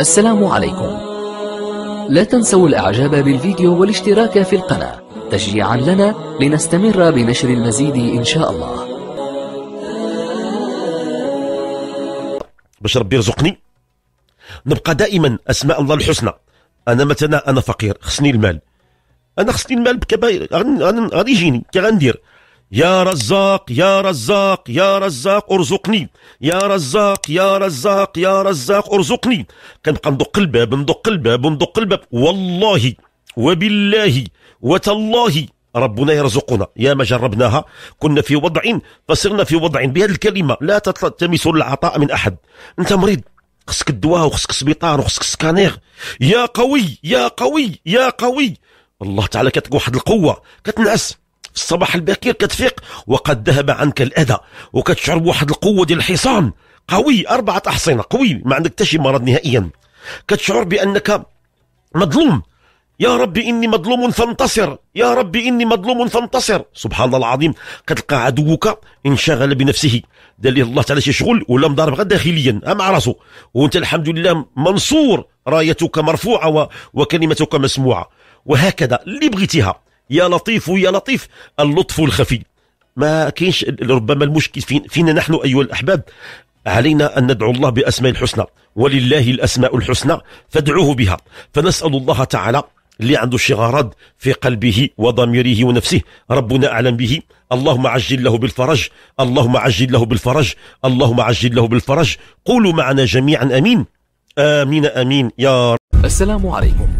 السلام عليكم لا تنسوا الاعجاب بالفيديو والاشتراك في القناة تشجيعا لنا لنستمر بنشر المزيد ان شاء الله باش ربي يرزقني نبقى دائما اسماء الله الحسنى انا مثلا انا فقير خصني المال انا خصني المال بكبائر غادي يجيني كي غندير يا رزاق يا رزاق يا رزاق ارزقني يا رزاق يا رزاق يا رزاق ارزقني كنبقى ندق الباب ندق الباب ندق الباب والله وبالله وتالله ربنا يرزقنا يا ما جربناها كنا في وضع فصرنا في وضع بهذه الكلمة لا تلتمس العطاء من أحد أنت مريض خصك الدواء وخصك السبيطار وخصك السكانير يا قوي يا قوي يا قوي الله تعالى كتلقى واحد القوة كتنعس في الصباح الباكر كتفيق وقد ذهب عنك الأذى وكتشعر بواحد القوة ديال الحصان قوي أربعة أحصنة قوي ما عندك حتى شي مرض نهائيا كتشعر بأنك مظلوم يا ربي إني مظلوم فانتصر يا ربي إني مظلوم فانتصر سبحان الله العظيم كتلقى عدوك انشغل بنفسه دليل الله تعالى شي شغل ولا مضارب غير داخليا مع راسو وانت الحمد لله منصور رايتك مرفوعة وكلمتك مسموعة وهكذا اللي بغيتيها يا لطيف يا لطيف اللطف الخفي ما كاينش ربما المشكل فينا نحن ايها الاحباب علينا أن ندعو الله بأسماء الحسنى ولله الأسماء الحسنى فادعوه بها فنسأل الله تعالى اللي عنده شغارات في قلبه وضميره ونفسه ربنا أعلم به اللهم عجل له بالفرج اللهم عجل له بالفرج اللهم عجل له بالفرج قولوا معنا جميعا أمين آمين آمين يا رب السلام عليكم